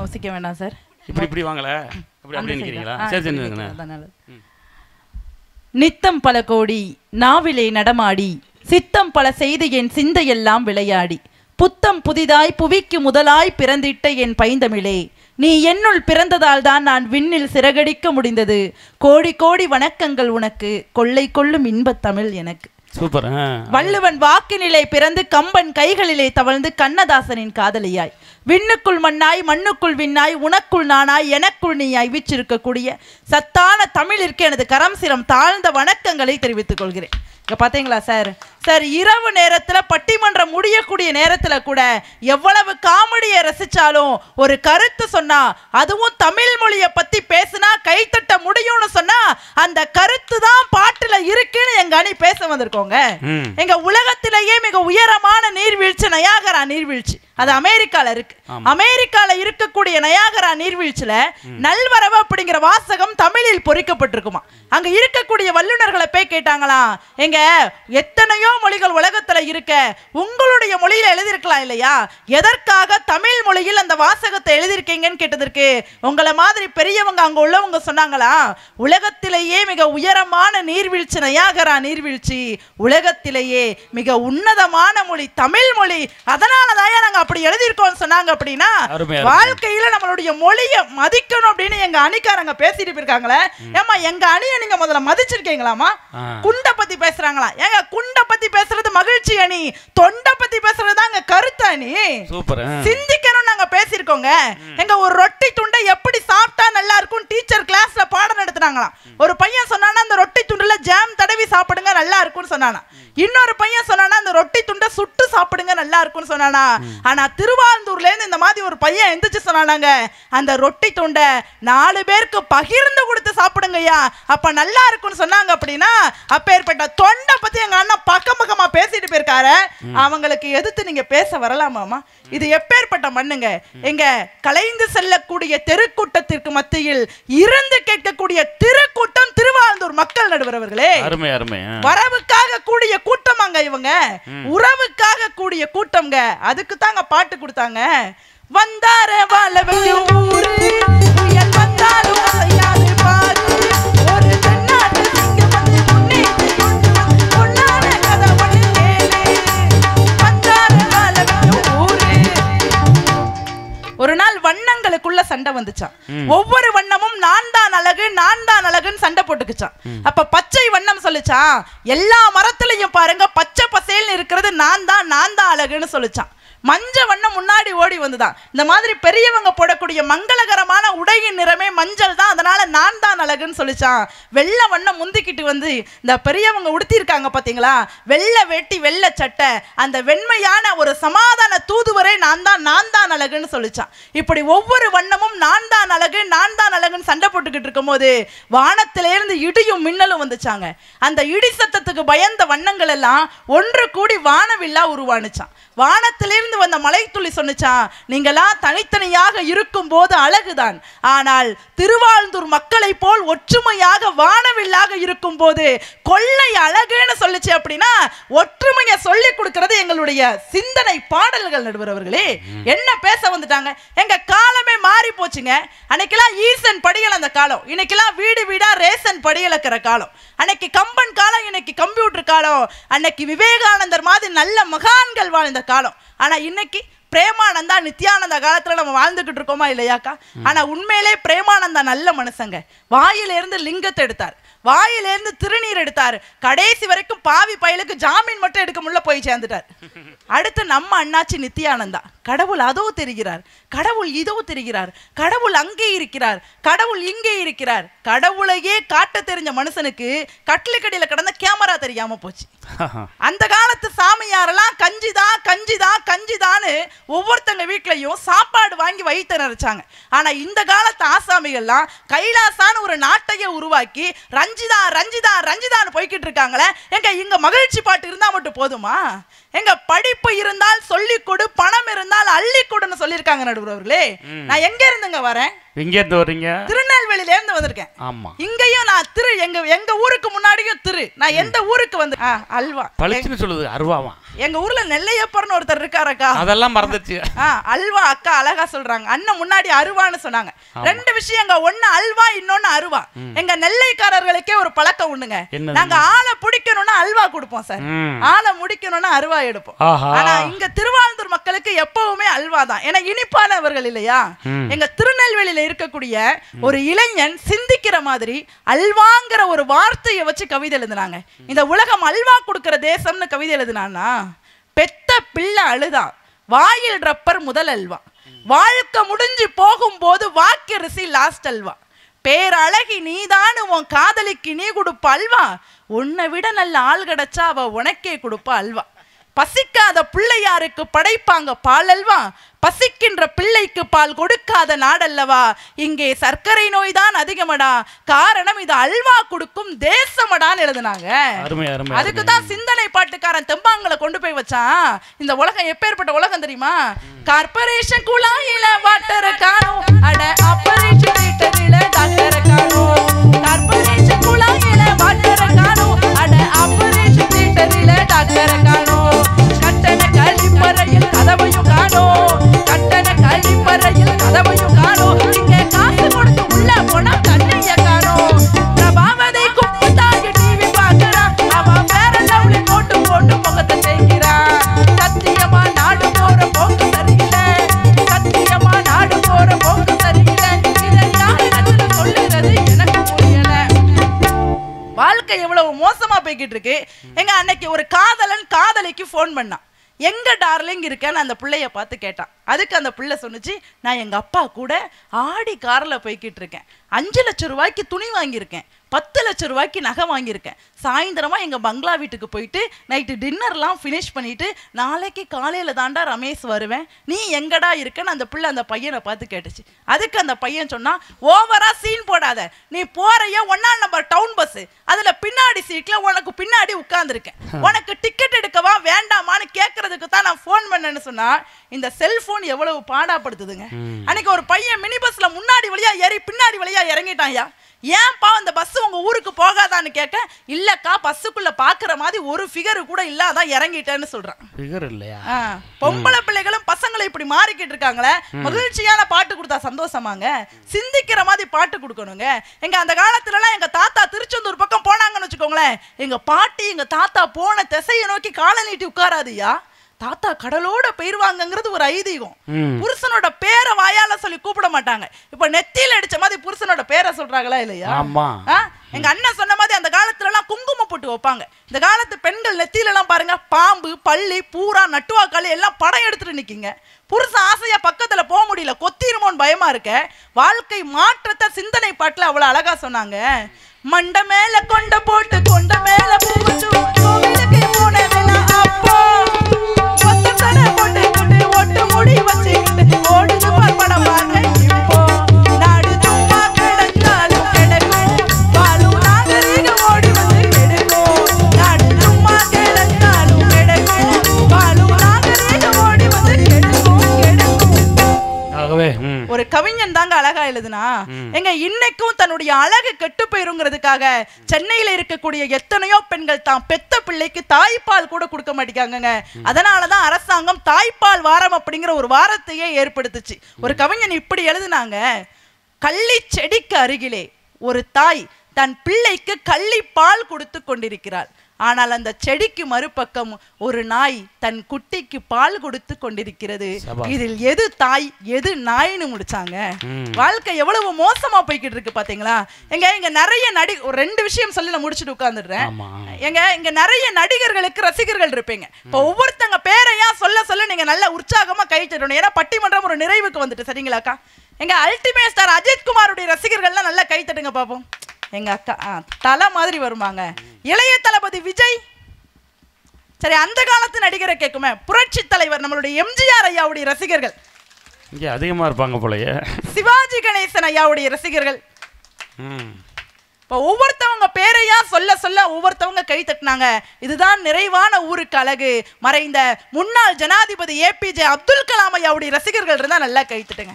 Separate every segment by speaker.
Speaker 1: யோசிக்க வேண்டாம் சார் இப்படி இப்படி வாங்கல அப்படி அப்படி நினைக்கிறீங்களா சரி நித்தம் பல கோடி நாவிலே நடமாடி சித்தம் பல செய்து என் சிந்தையெல்லாம் விளையாடி புத்தம் புதிதாய் புவிக்கு முதலாய் பிறந்திட்ட என் பைந்தமிழே நீ என்னுள் பிறந்ததால் தான் நான் விண்ணில் சிறகடிக்க முடிந்தது கோடி கோடி வணக்கங்கள் உனக்கு கொள்ளை கொள்ளும் இன்பத் தமிழ் எனக்கு சூப்பர் வள்ளுவன் வாக்கினிலே பிறந்து கம்பன் கைகளிலே தவழ்ந்து கண்ணதாசனின் காதலியாய் விண்ணுக்குள் மண்ணாய் மண்ணுக்குள் விண்ணாய் உனக்குள் நானாய் எனக்குள் நீயாய் வீச்சிருக்கக்கூடிய சத்தான தமிழிற்கு எனது கரம் சிரம் தாழ்ந்த வணக்கங்களை தெரிவித்துக் கொள்கிறேன் இங்கே பார்த்தீங்களா சார் சார் இரவு நேரத்தில் பட்டிமன்றம் முடியக்கூடிய நேரத்தில் கூட எவ்வளவு காமெடியை ரசித்தாலும் ஒரு கருத்து சொன்னால் அதுவும் தமிழ் மொழியை பற்றி பேசுனா கைத்தட்ட முடியும்னு சொன்னால் அந்த கருத்து தான் பாட்டில் இருக்குன்னு எங்கள் அணி பேச வந்திருக்கோங்க எங்கள் உலகத்திலேயே மிக உயரமான நீர்வீழ்ச்சி நயாகரா நீர்வீழ்ச்சி அது அமெரிக்கால இருக்கு அமெரிக்கால இருக்கக்கூடிய நயாகரா நீர்வீழ்ச்சியில நல்வரவு அப்படிங்கிற வாசகம் தமிழில் பொறிக்கப்பட்டிருக்குமா அங்க இருக்கக்கூடிய வல்லுநர்களை போய் கேட்டாங்களா எங்க எத்தனையோ மொழிகள் உலகத்துல இருக்க உங்களுடைய மொழியில எழுதியிருக்கலாம் இல்லையா எதற்காக தமிழ் மொழியில் அந்த வாசகத்தை எழுதியிருக்கீங்கன்னு கேட்டதற்கு உங்களை மாதிரி பெரியவங்க அங்க உள்ளவங்க சொன்னாங்களா உலகத்திலேயே மிக உயரமான நீர்வீழ்ச்சி நயாகரா நீர்வீழ்ச்சி உலகத்திலேயே மிக உன்னதமான மொழி தமிழ் மொழி அதனாலதான் நாங்க அப்படி எழுதியிருக்கோம்னு சொன்னாங்க அப்படின்னா வாழ்க்கையில நம்மளுடைய மொழியை மதிக்கணும் அப்படின்னு எங்க அணிக்காரங்க பேசிட்டு இருக்காங்களே ஏமா எங்க அணியை நீங்க முதல்ல மதிச்சிருக்கீங்களாமா குண்டை பத்தி பேசுறாங்களா ஏங்க குண்டை பத்தி பேசுறது மகிழ்ச்சி அணி தொண்டை பத்தி பேசுறது எங்க கருத்து அணி சிந்திக்கணும் நாங்க பேசிருக்கோங்க எங்க ஒரு ரொட்டி துண்டை எப்படி சாப்பிட்டா நல்லா இருக்கும் டீச்சர் கிளாஸ்ல பாடம் நடத்துனாங்களாம் ஒரு பையன் சொன்னானா அந்த ரொட்டி துண்டுல ஜாம் தடவி சாப்பிடுங்க நல்லா இருக்கும்னு சொன்னானா இன்னொரு பையன் நல்லா இருக்கும்னு சொன்னானா ஆனா இருந்து இந்த மாதிரி ஒரு பையன் எந்திரிச்சு சொன்னானாங்க அந்த ரொட்டி துண்டை நாலு பேருக்கு பகிர்ந்து கொடுத்து சாப்பிடுங்க ஐயா அப்ப நல்லா இருக்கும்னு சொன்னாங்க அப்படின்னா தொண்டை பத்தி எங்க அண்ணன் பக்கம் பக்கமா பேசிட்டு போயிருக்காரு அவங்களுக்கு எதிர்த்து நீங்க பேச வரலாமாமா இது எப்பேற்பட்ட மண்ணுங்க எங்க கலைந்து செல்லக்கூடிய தெருக்கூட்டத்திற்கு மத்தியில் இருந்து கேட்கக்கூடிய திருக்கூட்டம் திருவாரூர் மக்கள் நடுவர் வரவுக்காக கூடிய கூட்டம் ஆமாங்க இவங்க உறவுக்காக கூடிய கூட்டம்ங்க அதுக்கு தாங்க பாட்டு கொடுத்தாங்க வந்தார வாழ வந்தாலும் பால் அவங்களுக்குள்ள சண்டை வந்துச்சான் ஒவ்வொரு வண்ணமும் நான் தான் அழகு நான் தான் அழகுன்னு சண்டை போட்டுக்குச்சான் அப்ப பச்சை வண்ணம் சொல்லிச்சான் எல்லா மரத்திலையும் பாருங்க பச்சை பசேல்னு இருக்கிறது நான் தான் நான் தான் அழகுன்னு சொல்லிச்சான் மஞ்ச வண்ணம் முன்னாடி ஓடி வந்துதான் இந்த மாதிரி பெரியவங்க போடக்கூடிய மங்களகரமான உடையின் நிறமே மஞ்சள் தான் அதனால நான் தான் அழகுன்னு சொல்லிச்சான் வெள்ளை வண்ணம் முந்திக்கிட்டு வந்து இந்த பெரியவங்க உடுத்திருக்காங்க பார்த்தீங்களா வெள்ளை வெட்டி வெள்ளை சட்டை அந்த வெண்மையான ஒரு சமாதான தூதுவரை நான் தான் நான் தான் அழகுன்னு சொல்லிச்சான் இப்படி ஒவ்வொரு வண்ணமும் நான் தான் அழகு நான் தான் அழகுன்னு சண்டை போட்டுக்கிட்டு இருக்கும்போது வானத்திலேருந்து இடியும் மின்னலும் வந்துச்சாங்க அந்த இடி சத்தத்துக்கு பயந்த வண்ணங்கள் எல்லாம் ஒன்று கூடி வானவில்லா உருவானுச்சான் வானத்திலிருந்து வந்த மலைத்துளி சொன்னிச்சான் நீங்களாம் தனித்தனியாக இருக்கும் போது அழகுதான் ஆனால் திருவாழ்ந்தூர் மக்களை போல் ஒற்றுமையாக வானவில்லாக இருக்கும் போது கொள்ளை அழகுன்னு சொல்லிச்சு அப்படின்னா ஒற்றுமையை சொல்லி கொடுக்கறது எங்களுடைய சிந்தனை பாடல்கள் நடுவர் அவர்களே என்ன பேச வந்துட்டாங்க எங்க காலமே மாறி போச்சுங்க அன்னைக்கெல்லாம் ஈசன் படியல் அந்த காலம் இன்னைக்கெல்லாம் வீடு வீடா ரேசன் படியலக்கிற காலம் அன்னைக்கு கம்பன் காலம் இன்னைக்கு கம்ப்யூட்டர் காலம் அன்னைக்கு விவேகானந்தர் மாதிரி நல்ல மகான்கள் வாழ்ந்த காலம் ஆனால் இன்னைக்கு பிரேமானந்தா நித்யானந்தா காலத்தில் நம்ம வாழ்ந்துகிட்டு இருக்கோமா இல்லையாக்கா ஆனா உண்மையிலே பிரேமானந்தா நல்ல மனுஷங்க வாயிலிருந்து லிங்கத்தை எடுத்தார் வாயிலிருந்து திருநீர் எடுத்தார் கடைசி வரைக்கும் பாவி பயலுக்கு ஜாமீன் மட்டும் எடுக்க முடியல போய் சேர்ந்துட்டார் அடுத்து நம்ம அண்ணாச்சி நித்யானந்தா கடவுள் அதோ தெரிகிறார் கடவுள் இதோ தெரிகிறார் கடவுள் அங்கே இருக்கிறார் கடவுள் இங்கே இருக்கிறார் கடவுளையே காட்ட தெரிஞ்ச மனுஷனுக்கு கட்டிலக்கடியில் கடந்த கேமரா தெரியாம போச்சு அந்த காலத்து சாமியாரெல்லாம் கஞ்சிதா கஞ்சிதா கஞ்சிதான்னு ஒவ்வொருத்தங்க வீட்லையும் சாப்பாடு வாங்கி வயிற்று நினைச்சாங்க ஆனா இந்த காலத்து ஆசாமிகள்லாம் கைலாசான்னு ஒரு நாட்டையை உருவாக்கி ரஞ்ச ரஞ்சிதா ரஞ்சிதா ரஞ்சிதான்னு போய்கிட்டு இருக்காங்களே எங்க இங்க மகிழ்ச்சி பாட்டு இருந்தா மட்டும் போதுமா எங்க படிப்பு இருந்தால் சொல்லி கொடு பணம் இருந்தால் அள்ளி கொடுன்னு சொல்லியிருக்காங்க அவர்களே நான் எங்க இருந்துங்க வரேன் எங்க இருந்து வரீங்க திருநெல்வேலியில இருந்து வந்திருக்கேன் ஆமா இங்கேயும் நான் திரு எங்க எங்க ஊருக்கு முன்னாடியும் திரு நான் எந்த ஊருக்கு வந்து அல்வா பழிச்சுன்னு சொல்லுது அருவாவா எங்க ஊர்ல நெல்லையப்பர்னு ஒருத்தர் இருக்காரக்கா அதெல்லாம் மறந்துச்சு அல்வா அக்கா அழகா சொல்றாங்க அண்ணன் முன்னாடி அருவான்னு சொன்னாங்க ரெண்டு விஷயம் எங்க ஒண்ணு அல்வா இன்னொன்னு அருவா எங்க நெல்லைக்காரர்களுக்கே ஒரு பழக்கம் உண்டுங்க நாங்க ஆளை பிடிக்கணும்னா அல்வா கொடுப்போம் சார் ஆளை முடிக்கணும்னா அருவா எடுப்போம் ஆனா இங்க திருவாரூர் மக்களுக்கு எப்பவுமே அல்வா தான் ஏன்னா இனிப்பானவர்கள் இல்லையா எங்க திருநெல்வேலியில இருக்கக்கூடிய ஒரு இளைஞன் சிந்திக்கிற மாதிரி அல்வாங்கிற ஒரு வார்த்தையை வச்சு கவிதை எழுதுனாங்க இந்த உலகம் அல்வா கொடுக்கிற தேசம்னு கவிதை எழுதுனான்னா பெத்த பிள்ளை அழுதா வாயில் ரப்பர் முதல் அல்வா வாழ்க்கை முடிஞ்சு போகும்போது வாக்கரிசி லாஸ்ட் அல்வா பேரழகி நீதான் உன் காதலிக்கு நீ கொடுப்ப அல்வா உன்னை விட நல்ல ஆள் கிடைச்சா அவ உனக்கே கொடுப்பா அல்வா பசிக்காத பிள்ளையாருக்கு படைப்பாங்க பால் அல்வா பசிக்கின்ற பிள்ளைக்கு பால் கொடுக்காத நாடல்லவா இங்கே சர்க்கரை நோய் தான் அதிகமடா காரணம் இது அல்வா கொடுக்கும் தேசமடான்னு எழுதுனாங்க அதுக்கு தான் சிந்தனை பாட்டுக்காரன் தெம்பாங்களை கொண்டு போய் வச்சான் இந்த உலகம் எப்பேற்பட்ட உலகம் தெரியுமா கார்பரேஷன் குழாயில வாட்டர் போய்கிட்டு இருக்கு எங்க அன்னைக்கு ஒரு காதலன் காதலிக்கு ஃபோன் பண்ணான் எங்க டார்லிங் இருக்கேன்னு அந்த பிள்ளைய பார்த்து கேட்டான் அதுக்கு அந்த பிள்ளை சொன்னிச்சு நான் எங்க அப்பா கூட ஆடி காரில் போய்கிட்டு இருக்கேன் அஞ்சு லட்சம் ரூபாய்க்கு துணி வாங்கியிருக்கேன் பத்து லட்சம் ரூபாய்க்கு நகை வாங்கியிருக்கேன் சாயந்தரமாக எங்கள் பங்களா வீட்டுக்கு போயிட்டு நைட்டு டின்னர்லாம் ஃபினிஷ் பண்ணிவிட்டு நாளைக்கு காலையில் தாண்டா ரமேஷ் வருவேன் நீ எங்கடா இருக்கன்னு அந்த பிள்ளை அந்த பையனை பார்த்து கேட்டுச்சு அதுக்கு அந்த பையன் சொன்னால் ஓவராக சீன் போடாத நீ போகிறைய ஒன்னா நம்பர் டவுன் பஸ்ஸு அதில் பின்னாடி சீட்டில் உனக்கு பின்னாடி உட்காந்துருக்கேன் உனக்கு டிக்கெட் எடுக்கவா வேண்டாமான்னு கேட்கறதுக்கு தான் நான் ஃபோன் பண்ணேன்னு சொன்னால் இந்த செல்ஃபோன் எவ்வளவு பாடாப்படுத்துதுங்க அன்னைக்கு ஒரு பையன் மினி பஸ்ஸில் முன்னாடி வழியாக ஏறி பின்னாடி வழியாக இறங்கிட்டாயா ஏன்பா அந்த பஸ் உங்க ஊருக்கு போகாதான்னு கேட்க இல்லை இல்லக்கா பஸ்ஸுக்குள்ள பாக்குற மாதிரி ஒரு ஃபிகர் கூட இல்ல இறங்கிட்டேன்னு சொல்றான் ஃபிகர் இல்லையா பொம்பளை பிள்ளைகளும் பசங்களை இப்படி மாறிக்கிட்டு இருக்காங்களே மகிழ்ச்சியான பாட்டு கொடுத்தா சந்தோஷமாங்க சிந்திக்கிற மாதிரி பாட்டு கொடுக்கணுங்க எங்க அந்த காலத்துல எல்லாம் எங்க தாத்தா திருச்செந்தூர் பக்கம் போனாங்கன்னு வச்சுக்கோங்களேன் எங்க பாட்டி எங்க தாத்தா போன திசையை நோக்கி கால நீட்டி உட்காராதியா தாத்தா கடலோட போயிருவாங்கங்கிறது ஒரு ஐதீகம் புருஷனோட பேரை வாயால சொல்லி கூப்பிட மாட்டாங்க இப்ப நெத்தியில அடிச்ச மாதிரி புருஷனோட பேரை சொல்றாங்களா இல்லையா எங்க அண்ணன் சொன்ன குங்குமம் போட்டு வைப்பாங்க இந்த காலத்து பெண்கள் நெத்தியிலலாம் பாருங்க பாம்பு பள்ளி பூரா நட்டுவாக்காளி எல்லாம் படம் எடுத்துட்டு நிற்கிங்க புருஷன் ஆசையா பக்கத்துல போக முடியல கொத்திருமோன்னு பயமா இருக்க வாழ்க்கை மாற்றத்தை சிந்தனை பாட்டுல அவ்வளவு அழகா சொன்னாங்க மண்டை மேல கொண்ட போட்டு கொண்ட மேல போட்டு எழுதுனா எங்க இன்னைக்கும் தன்னுடைய அழகு கெட்டு போயிருங்கிறதுக்காக சென்னையில இருக்கக்கூடிய எத்தனையோ பெண்கள் தான் பெத்த பிள்ளைக்கு தாய்ப்பால் கூட கொடுக்க மாட்டேங்காங்க அதனாலதான் அரசாங்கம் தாய்ப்பால் வாரம் அப்படிங்கிற ஒரு வாரத்தையே ஏற்படுத்துச்சு ஒரு கவிஞன் இப்படி எழுதுனாங்க கள்ளி செடிக்கு அருகிலே ஒரு தாய் தன் பிள்ளைக்கு கள்ளி பால் கொடுத்து கொண்டிருக்கிறாள் ஆனால் அந்த செடிக்கு மறுபக்கம் ஒரு நாய் தன் குட்டிக்கு பால் கொடுத்து கொண்டிருக்கிறது இதில் எது தாய் எது நாய்னு முடிச்சாங்க வாழ்க்கை எவ்வளவு மோசமா போய்கிட்டு இருக்கு பாத்தீங்களா எங்க இங்க நிறைய நடி ஒரு ரெண்டு விஷயம் சொல்லி நான் முடிச்சுட்டு உட்காந்துடுறேன் எங்க இங்க நிறைய நடிகர்களுக்கு ரசிகர்கள் இருப்பீங்க இப்ப ஒவ்வொருத்தங்க பேரையா சொல்ல சொல்ல நீங்க நல்ல உற்சாகமா கை தரணும் ஏன்னா பட்டிமன்றம் ஒரு நிறைவுக்கு வந்துட்டு சரிங்களாக்கா எங்க அல்டிமேட் ஸ்டார் அஜித் குமாருடைய ரசிகர்கள்லாம் நல்லா கை தட்டுங்க பாப்போம் எங்கள் அக்கா தலை மாதிரி வருமாங்க இளைய தளபதி விஜய் சரி அந்த காலத்து நடிகரை கேட்குமே புரட்சி தலைவர் நம்மளுடைய எம்ஜிஆர் ஐயாவுடைய ரசிகர்கள் இங்கே அதிகமாக இருப்பாங்க போலயே சிவாஜி கணேசன் ஐயாவுடைய ரசிகர்கள் இப்போ ஒவ்வொருத்தவங்க பேரையா சொல்ல சொல்ல ஒவ்வொருத்தவங்க கை தட்டினாங்க இதுதான் நிறைவான ஊருக்கு அழகு மறைந்த முன்னாள் ஜனாதிபதி ஏபிஜே அப்துல் கலாம் ஐயாவுடைய ரசிகர்கள் இருந்தால் நல்லா கை தட்டுங்க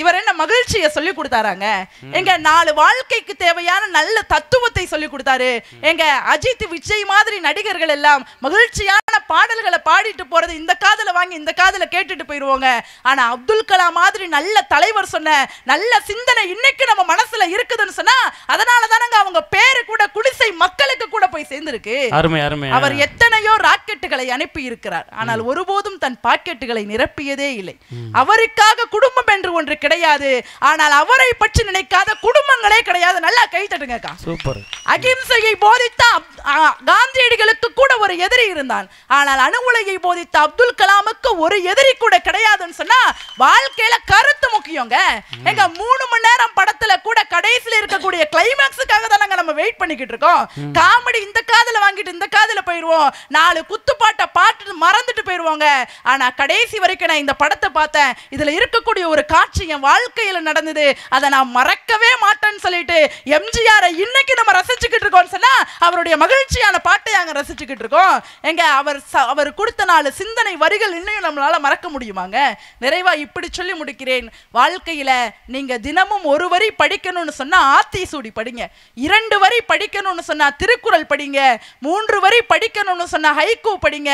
Speaker 1: இவர் என்ன மகிழ்ச்சிய சொல்லி கொடுத்தாராங்க எங்க நாலு வாழ்க்கைக்கு தேவையான நல்ல தத்துவத்தை சொல்லி கொடுத்தாரு எங்க அஜித் விஜய் மாதிரி நடிகர்கள் எல்லாம் மகிழ்ச்சியான பாடல்களை பாடிட்டு போறது இந்த காதல வாங்கி இந்த காதல கேட்டுட்டு போயிருவோங்க ஆனா அப்துல் கலாம் மாதிரி நல்ல தலைவர் சொன்ன நல்ல சிந்தனை இன்னைக்கு நம்ம மனசுல இருக்குதுன்னு சொன்னா அதனாலதானங்க அவங்க பேரு கூட குடிசை மக்களுக்கு கூட போய் சேர்ந்திருக்கு அருமை அருமை அவர் எத்தனையோ ராக்கெட்டுகளை அனுப்பி இருக்கிறார் ஆனால் ஒருபோதும் தன் பாக்கெட்டுகளை நிரப்பியதே இல்லை அவருக்காக குடும்பம் என்று ஒன்று கிடையாது ஆனால் அவரை பற்றி நினைக்காத குடும்பங்களே கிடையாது நல்லா கை தட்டுங்க சூப்பர் அகிம்சையை போதித்த காந்தியடிகளுக்கு கூட ஒரு எதிரி இருந்தான் ஆனால் அணுகுலையை போதித்த அப்துல் கலாமுக்கு ஒரு எதிரி கூட கிடையாதுன்னு சொன்னா வாழ்க்கையில கருத்து முக்கியங்க எங்க மூணு மணி நேரம் படத்துல கூட கடைசியில் இருக்கக்கூடிய கிளைமேக்ஸுக்காக தானங்க நம்ம வெயிட் பண்ணிக்கிட்டு இருக்கோம் காமெடி இந்த அந்த காதில் வாங்கிட்டு இந்த காதில் போயிடுவோம் நாலு குத்துப்பாட்டை பாட்டு மறந்துட்டு போயிடுவோங்க ஆனால் கடைசி வரைக்கும் நான் இந்த படத்தை பார்த்தேன் இதில் இருக்கக்கூடிய ஒரு காட்சி என் வாழ்க்கையில் நடந்தது அதை நான் மறக்கவே மாட்டேன்னு சொல்லிட்டு எம்ஜிஆரை இன்னைக்கு நம்ம ரசிச்சுக்கிட்டு இருக்கோம்னு சொன்னால் அவருடைய மகிழ்ச்சியான பாட்டை அங்கே ரசிச்சுக்கிட்டு இருக்கோம் எங்க அவர் அவர் கொடுத்த நாலு சிந்தனை வரிகள் இன்னும் நம்மளால் மறக்க முடியுமாங்க நிறைவா இப்படி சொல்லி முடிக்கிறேன் வாழ்க்கையில் நீங்கள் தினமும் ஒரு வரி படிக்கணும்னு சொன்னால் ஆத்தி சூடி படிங்க இரண்டு வரி படிக்கணும்னு சொன்னால் திருக்குறள் படிங்க படிங்க மூன்று வரை படிக்கணும்னு சொன்னால் ஹைகோ படிங்க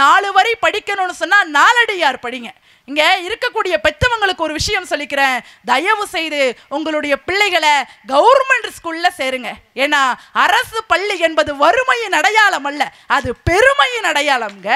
Speaker 1: நாலு வரை படிக்கணும்னு சொன்னால் நாலடியார் படிங்க இங்கே இருக்கக்கூடிய பெற்றவங்களுக்கு ஒரு விஷயம் சொல்லிக்கிறேன் தயவு செய்து உங்களுடைய பிள்ளைகளை கவர்மெண்ட் ஸ்கூலில் சேருங்க ஏன்னா அரசு பள்ளி என்பது வறுமையின் அடையாளம் அல்ல அது பெருமையின் அடையாளம்ங்க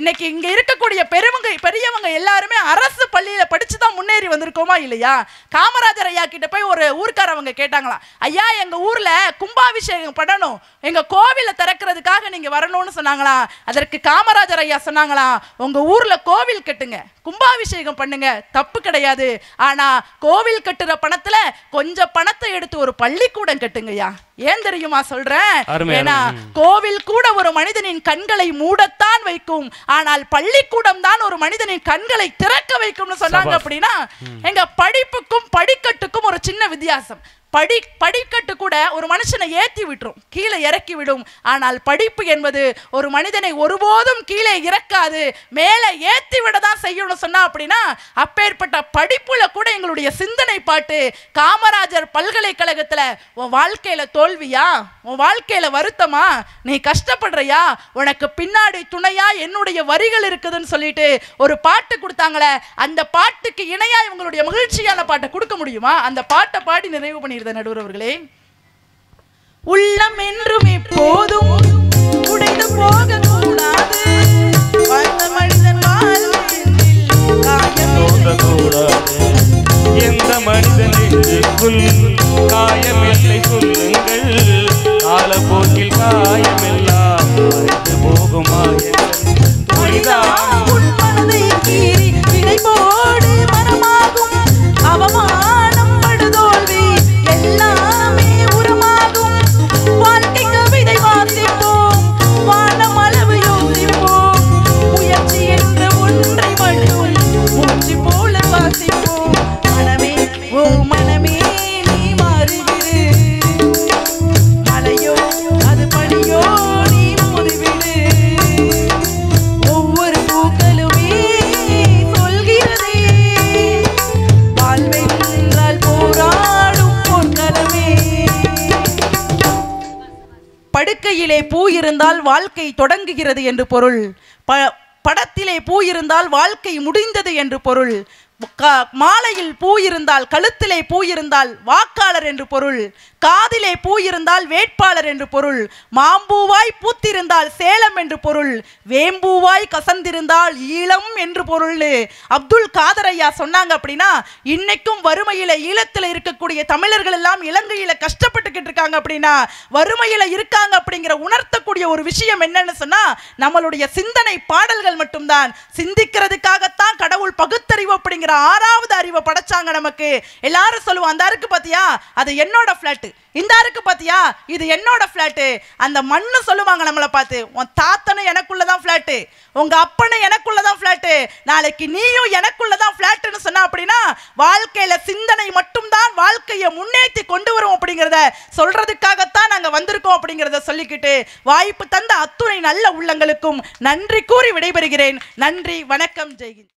Speaker 1: இன்னைக்கு இங்கே இருக்கக்கூடிய பெருமங்க பெரியவங்க எல்லாருமே அரசு பள்ளியில் படிச்சு முன்னேறி வந்திருக்கோமா இல்லையா காமராஜர் ஐயா கிட்ட போய் ஒரு ஊர்க்காரவங்க கேட்டாங்களாம் ஐயா எங்க ஊர்ல கும்பாபிஷேகம் பண்ணணும் எங்க கோவில திறக்கிறதுக்காக நீங்க வரணும்னு சொன்னாங்களா அதற்கு காமராஜர் ஐயா சொன்னாங்களா உங்க ஊர்ல கோவில் கட்டுங்க கும்பாபிஷேகம் பண்ணுங்க தப்பு கிடையாது ஆனா கோவில் கட்டுற பணத்துல கொஞ்சம் பணத்தை எடுத்து ஒரு பள்ளிக்கூடம் கட்டுங்கய்யா ஏன் தெரியுமா சொல்றேன் ஏன்னா கோவில் கூட ஒரு மனிதனின் கண்களை மூடத்தான் வைக்கும் ஆனால் பள்ளிக்கூடம் தான் ஒரு மனிதனின் கண்களை திறக்க வைக்கும்னு சொன்னாங்க அப்படின்னா எங்க படிப்புக்கும் படிக்கட்டுக்கும் ஒரு சின்ன வித்தியாசம் படி படிக்கட்டு கூட ஒரு மனுஷனை ஏற்றி விட்டுரும் கீழே இறக்கி விடும் ஆனால் படிப்பு என்பது ஒரு மனிதனை ஒருபோதும் கீழே இறக்காது மேலே ஏற்றி விட தான் செய்யணும் சொன்னால் அப்படின்னா அப்பேற்பட்ட படிப்புல கூட எங்களுடைய சிந்தனை பாட்டு காமராஜர் பல்கலைக்கழகத்தில் உன் வாழ்க்கையில் தோல்வியா உன் வாழ்க்கையில் வருத்தமா நீ கஷ்டப்படுறியா உனக்கு பின்னாடி துணையா என்னுடைய வரிகள் இருக்குதுன்னு சொல்லிட்டு ஒரு பாட்டு கொடுத்தாங்களே அந்த பாட்டுக்கு இணையா இவங்களுடைய மகிழ்ச்சியான பாட்டை கொடுக்க முடியுமா அந்த பாட்டை பாடி நிறைவு பண்ணி அனிருத நடுவர் அவர்களே உள்ளம் என்றும் எப்போதும் உடைந்து போக கூடாது சொல்லுங்கள் காலப்போக்கில் காயம் இருந்தால் வாழ்க்கை தொடங்குகிறது என்று பொருள் ப படத்திலே பூ இருந்தால் வாழ்க்கை முடிந்தது என்று பொருள் மாலையில் பூ இருந்தால் கழுத்திலே பூ இருந்தால் வாக்காளர் என்று பொருள் காதிலே பூ இருந்தால் வேட்பாளர் என்று பொருள் மாம்பூவாய் பூத்திருந்தால் சேலம் என்று பொருள் வேம்பூவாய் கசந்திருந்தால் ஈழம் என்று பொருள் அப்துல் காதர் ஐயா சொன்னாங்க அப்படின்னா இன்னைக்கும் வறுமையில ஈழத்தில் இருக்கக்கூடிய தமிழர்கள் எல்லாம் இலங்கையில கஷ்டப்பட்டுக்கிட்டு இருக்காங்க அப்படின்னா வறுமையில இருக்காங்க அப்படிங்கிற உணர்த்தக்கூடிய ஒரு விஷயம் என்னன்னு சொன்னா நம்மளுடைய சிந்தனை பாடல்கள் மட்டும்தான் சிந்திக்கிறதுக்காகத்தான் கடவுள் பகுத்தறிவு அப்படிங்கிற இருக்கிற ஆறாவது அறிவை படைச்சாங்க நமக்கு எல்லாரும் சொல்லுவோம் அந்த அருக்கு பார்த்தியா அது என்னோட ஃப்ளாட்டு இந்த அருக்கு பார்த்தியா இது என்னோட ஃப்ளாட்டு அந்த மண்ணு சொல்லுவாங்க நம்மளை பார்த்து உன் தாத்தனும் எனக்குள்ள தான் ஃப்ளாட்டு உங்க அப்பனும் எனக்குள்ள தான் ஃப்ளாட்டு நாளைக்கு நீயும் எனக்குள்ள தான் ஃப்ளாட்டுன்னு சொன்னா அப்படின்னா வாழ்க்கையில சிந்தனை மட்டும்தான் வாழ்க்கையை முன்னேற்றி கொண்டு வரும் அப்படிங்கிறத சொல்றதுக்காகத்தான் நாங்கள் வந்திருக்கோம் அப்படிங்கிறத சொல்லிக்கிட்டு வாய்ப்பு தந்த அத்துணை நல்ல உள்ளங்களுக்கும் நன்றி கூறி விடைபெறுகிறேன் நன்றி வணக்கம் ஜெய்கின்